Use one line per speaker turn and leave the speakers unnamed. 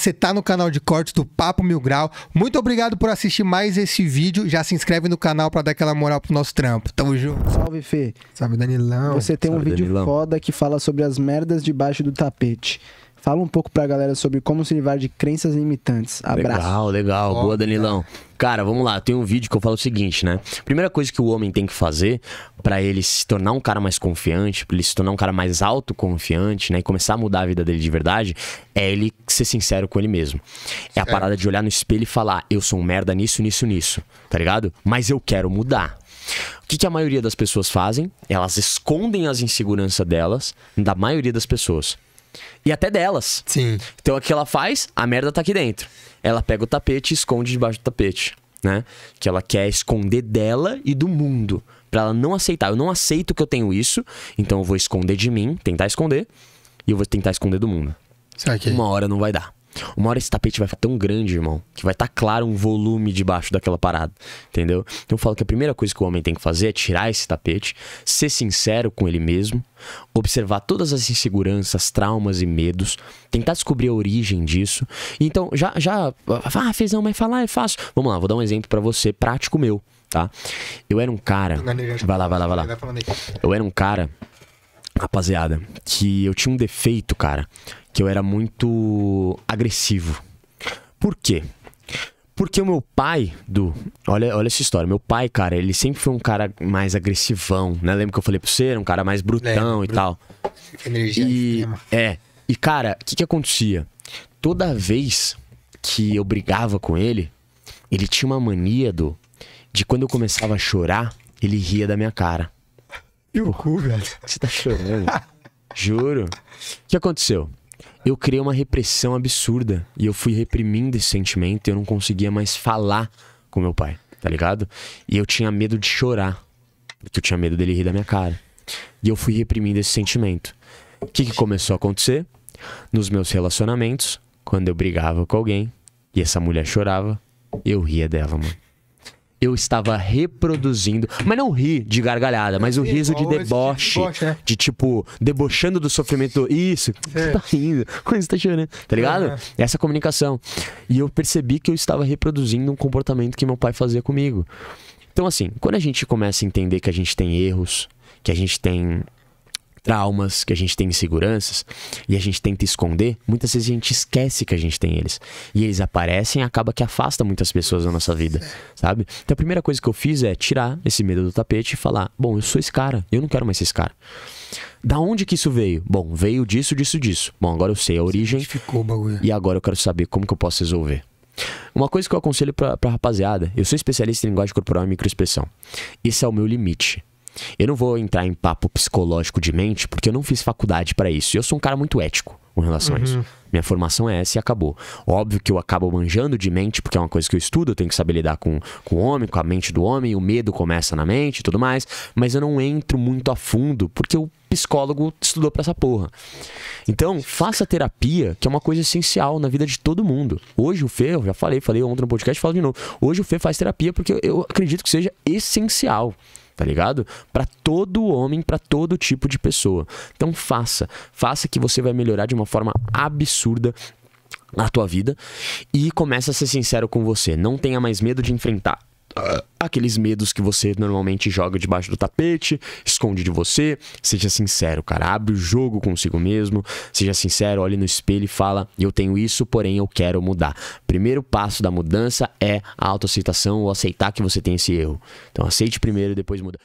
Você tá no canal de cortes do Papo Mil Grau. Muito obrigado por assistir mais esse vídeo. Já se inscreve no canal para dar aquela moral pro nosso trampo. Tamo junto. Salve, Fê. Salve, Danilão. Você tem Salve, um vídeo Danilão. foda que fala sobre as merdas debaixo do tapete. Fala um pouco pra galera sobre como se livrar de crenças limitantes. Abraço. Legal, legal. Boa, Danilão. Cara, vamos lá. Tem um vídeo que eu falo o seguinte, né? Primeira coisa que o homem tem que fazer para ele se tornar um cara mais confiante, para ele se tornar um cara mais autoconfiante, né? E começar a mudar a vida dele de verdade, é ele ser sincero com ele mesmo. É a parada de olhar no espelho e falar: eu sou um merda nisso, nisso, nisso. Tá ligado? Mas eu quero mudar. O que, que, a maioria das pessoas fazem? Elas escondem as inseguranças delas da maioria das pessoas. E até delas. Sim. Então o que ela faz? A merda tá aqui dentro. Ela pega o tapete e esconde debaixo do tapete, né? Que ela quer esconder dela e do mundo. Pra ela não aceitar. Eu não aceito que eu tenho isso, então eu vou esconder de mim, tentar esconder, e eu vou tentar esconder do mundo. Saquei. Uma hora não vai dar. Uma hora esse tapete vai ficar tão grande, irmão, que vai estar tá claro um volume debaixo daquela parada, entendeu? Então eu falo que a primeira coisa que o homem tem que fazer é tirar esse tapete, ser sincero com ele mesmo, observar todas as inseguranças, traumas e medos, tentar descobrir a origem disso. Então, já, já, ah, não, mas falar ah, é fácil. Vamos lá, vou dar um exemplo para você, prático meu, tá? Eu era um cara. Vai lá, vai lá, vai lá. Eu era um cara rapaziada, que eu tinha um defeito, cara, que eu era muito agressivo. Por quê? Porque o meu pai, do. Olha, olha essa história. Meu pai, cara, ele sempre foi um cara mais agressivão, né? Lembra que eu falei pra você? Era um cara mais brutão e tal. Energia e, é. E, cara, o que que acontecia? Toda vez que eu brigava com ele, ele tinha uma mania do. De quando eu começava a chorar, ele ria da minha cara. E o cu, velho? Você tá chorando. Juro. O que aconteceu? Eu criei uma repressão absurda e eu fui reprimindo esse sentimento e eu não conseguia mais falar com meu pai, tá ligado? E eu tinha medo de chorar, porque eu tinha medo dele rir da minha cara. E eu fui reprimindo esse sentimento. O que, que começou a acontecer? Nos meus relacionamentos, quando eu brigava com alguém e essa mulher chorava, eu ria dela, mano eu estava reproduzindo, mas não ri de gargalhada, mas o é, riso de deboche, de, deboche, é. de tipo, debochando do sofrimento. Isso, é. você tá rindo, você tá chorando, tá ligado? Essa comunicação. E eu percebi que eu estava reproduzindo um comportamento que meu pai fazia comigo. Então, assim, quando a gente começa a entender que a gente tem erros, que a gente tem traumas, que a gente tem inseguranças e a gente tenta esconder, muitas vezes a gente esquece que a gente tem eles. E eles aparecem e acaba que afasta muitas pessoas da nossa vida, sabe? Então a primeira coisa que eu fiz é tirar esse medo do tapete e falar: bom, eu sou esse cara, eu não quero mais ser esse cara. Da onde que isso veio? Bom, veio disso, disso, disso. Bom, agora eu sei a origem. Ficou E agora eu quero saber como que eu posso resolver. Uma coisa que eu aconselho pra, pra rapaziada, eu sou especialista em linguagem corporal e microexpressão. Esse é o meu limite. Eu não vou entrar em papo psicológico de mente, porque eu não fiz faculdade para isso. Eu sou um cara muito ético com relação uhum. a isso. Uhum. Minha formação é essa e acabou. Óbvio que eu acabo manjando de mente, porque é uma coisa que eu estudo, eu tenho que saber lidar com, com o homem, com a mente do homem, o medo começa na mente e tudo mais, mas eu não entro muito a fundo, porque o psicólogo estudou pra essa porra. Então, faça terapia, que é uma coisa essencial na vida de todo mundo. Hoje o Fê, eu já falei, falei ontem no podcast, falo de novo. Hoje o Fê faz terapia porque eu acredito que seja essencial tá ligado? Para todo homem, para todo tipo de pessoa. Então faça, faça que você vai melhorar de uma forma absurda a tua vida e começa a ser sincero com você. Não tenha mais medo de enfrentar ah, aqueles medos que você normalmente joga debaixo do tapete, esconde de você. Seja sincero, cara. Abre o jogo consigo mesmo. Seja sincero, olhe no espelho e fala: Eu tenho isso, porém eu quero mudar. Primeiro passo da mudança é a autoaceitação ou aceitar que você tem esse erro. Então aceite primeiro e depois muda.